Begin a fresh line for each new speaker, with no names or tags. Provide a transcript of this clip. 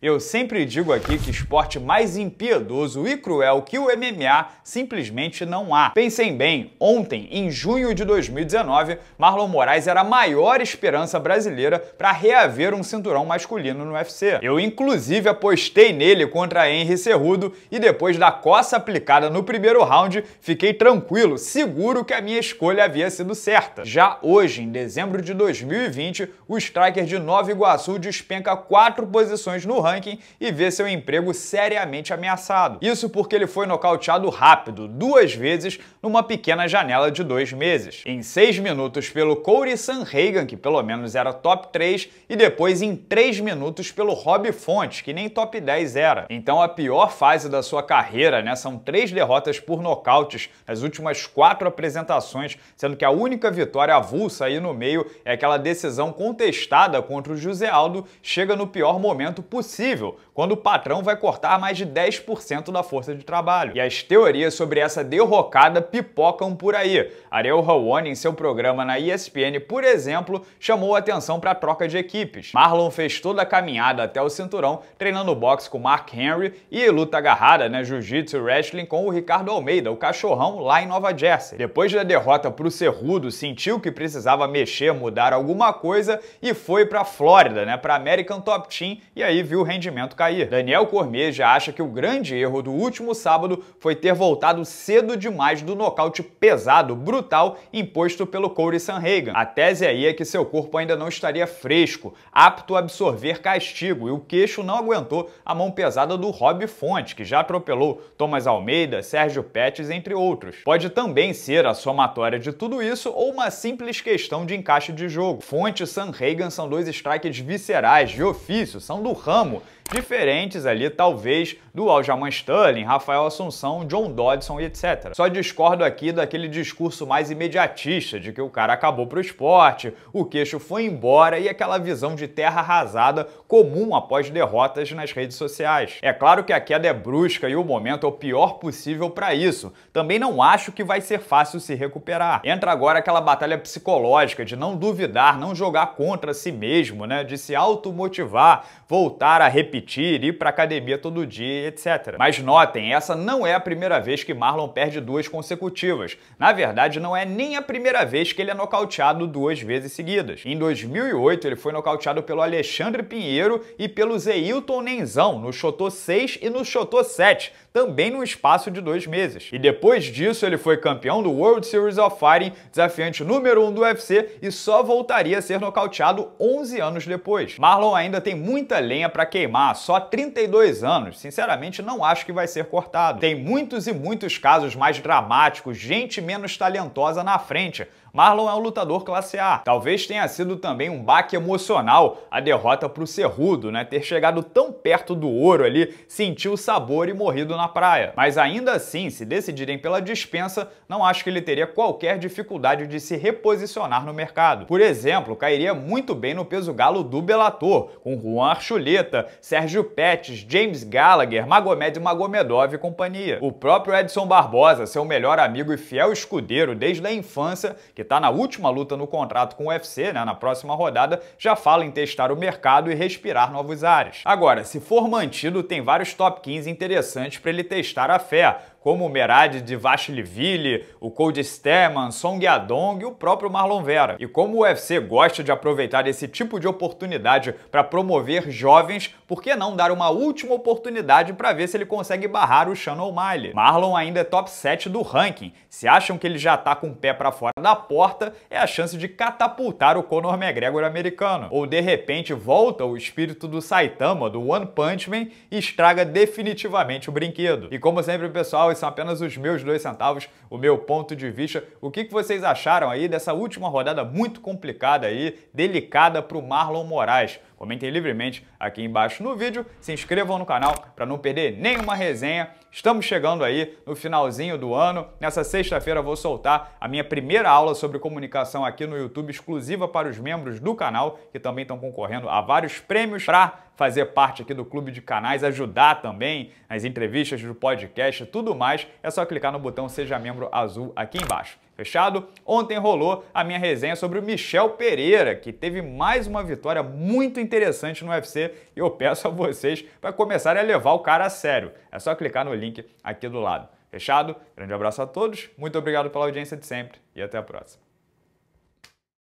Eu sempre digo aqui que esporte mais impiedoso e cruel que o MMA simplesmente não há. Pensem bem, ontem, em junho de 2019, Marlon Moraes era a maior esperança brasileira para reaver um cinturão masculino no UFC. Eu inclusive apostei nele contra Henry Cerrudo e depois da coça aplicada no primeiro round, fiquei tranquilo, seguro que a minha escolha havia sido certa. Já hoje, em dezembro de 2020, o striker de Nova Iguaçu despenca quatro posições no ranking ranking e ver seu emprego seriamente ameaçado. Isso porque ele foi nocauteado rápido, duas vezes, numa pequena janela de dois meses. Em seis minutos pelo Corey Sanhagan, que pelo menos era top 3, e depois em três minutos pelo Rob Fontes, que nem top 10 era. Então a pior fase da sua carreira, né, são três derrotas por nocautes nas últimas quatro apresentações, sendo que a única vitória avulsa aí no meio é aquela decisão contestada contra o José Aldo, chega no pior momento possível quando o patrão vai cortar mais de 10% da força de trabalho. E as teorias sobre essa derrocada pipocam por aí. Ariel Hawani, em seu programa na ESPN, por exemplo, chamou atenção para a troca de equipes. Marlon fez toda a caminhada até o cinturão, treinando boxe com Mark Henry e luta agarrada, né, jiu-jitsu wrestling com o Ricardo Almeida, o cachorrão lá em Nova Jersey. Depois da derrota para o Cerrudo, sentiu que precisava mexer, mudar alguma coisa e foi para Flórida, né, para American Top Team e aí viu rendimento cair. Daniel Cormier já acha que o grande erro do último sábado foi ter voltado cedo demais do nocaute pesado, brutal, imposto pelo Corey Sanhagen. A tese aí é que seu corpo ainda não estaria fresco, apto a absorver castigo, e o queixo não aguentou a mão pesada do Rob Fonte, que já atropelou Thomas Almeida, Sérgio Pérez, entre outros. Pode também ser a somatória de tudo isso ou uma simples questão de encaixe de jogo. Fonte e Sanhagen são dois strikes viscerais, de ofício, são do ramo, diferentes ali talvez do Aljamain Sterling, Rafael Assunção, John Dodson e etc. Só discordo aqui daquele discurso mais imediatista de que o cara acabou pro esporte, o queixo foi embora e aquela visão de terra arrasada comum após derrotas nas redes sociais. É claro que a queda é brusca e o momento é o pior possível para isso. Também não acho que vai ser fácil se recuperar. Entra agora aquela batalha psicológica de não duvidar, não jogar contra si mesmo, né, de se automotivar, voltar a repetir, ir para academia todo dia, etc. Mas notem, essa não é a primeira vez que Marlon perde duas consecutivas. Na verdade, não é nem a primeira vez que ele é nocauteado duas vezes seguidas. Em 2008, ele foi nocauteado pelo Alexandre Pinheiro e pelo Zeilton Nenzão no Chotô 6 e no Chotô 7, também num espaço de dois meses. E depois disso, ele foi campeão do World Series of Fighting, desafiante número 1 um do UFC, e só voltaria a ser nocauteado 11 anos depois. Marlon ainda tem muita lenha para que queimar, só 32 anos. Sinceramente, não acho que vai ser cortado. Tem muitos e muitos casos mais dramáticos, gente menos talentosa na frente, Marlon é um lutador classe A. Talvez tenha sido também um baque emocional a derrota para o Cerrudo, né? Ter chegado tão perto do ouro ali, sentiu o sabor e morrido na praia. Mas ainda assim, se decidirem pela dispensa, não acho que ele teria qualquer dificuldade de se reposicionar no mercado. Por exemplo, cairia muito bem no peso galo do Bellator, com Juan Archuleta, Sérgio Pettis, James Gallagher, Magomed Magomedov e companhia. O próprio Edson Barbosa, seu melhor amigo e fiel escudeiro desde a infância, que está na última luta no contrato com o UFC, né, na próxima rodada, já fala em testar o mercado e respirar novos ares. Agora, se for mantido, tem vários top 15 interessantes para ele testar a fé como o Merad de Vashliville, o Cold Sterman, Song Yadong e o próprio Marlon Vera. E como o UFC gosta de aproveitar esse tipo de oportunidade para promover jovens, por que não dar uma última oportunidade para ver se ele consegue barrar o Sean O'Malley? Marlon ainda é top 7 do ranking. Se acham que ele já tá com o pé para fora da porta, é a chance de catapultar o Conor McGregor americano. Ou de repente volta o espírito do Saitama, do One Punch Man, e estraga definitivamente o brinquedo. E como sempre, pessoal, são apenas os meus dois centavos, o meu ponto de vista. O que, que vocês acharam aí dessa última rodada muito complicada aí, delicada para o Marlon Moraes? Comentem livremente aqui embaixo no vídeo, se inscrevam no canal para não perder nenhuma resenha. Estamos chegando aí no finalzinho do ano. Nessa sexta-feira vou soltar a minha primeira aula sobre comunicação aqui no YouTube, exclusiva para os membros do canal, que também estão concorrendo a vários prêmios para fazer parte aqui do clube de canais, ajudar também nas entrevistas do podcast, e tudo mais. É só clicar no botão Seja Membro Azul aqui embaixo. Fechado? Ontem rolou a minha resenha sobre o Michel Pereira, que teve mais uma vitória muito interessante no UFC e eu peço a vocês para começarem a levar o cara a sério. É só clicar no link aqui do lado. Fechado? Grande abraço a todos, muito obrigado pela audiência de sempre e até a próxima.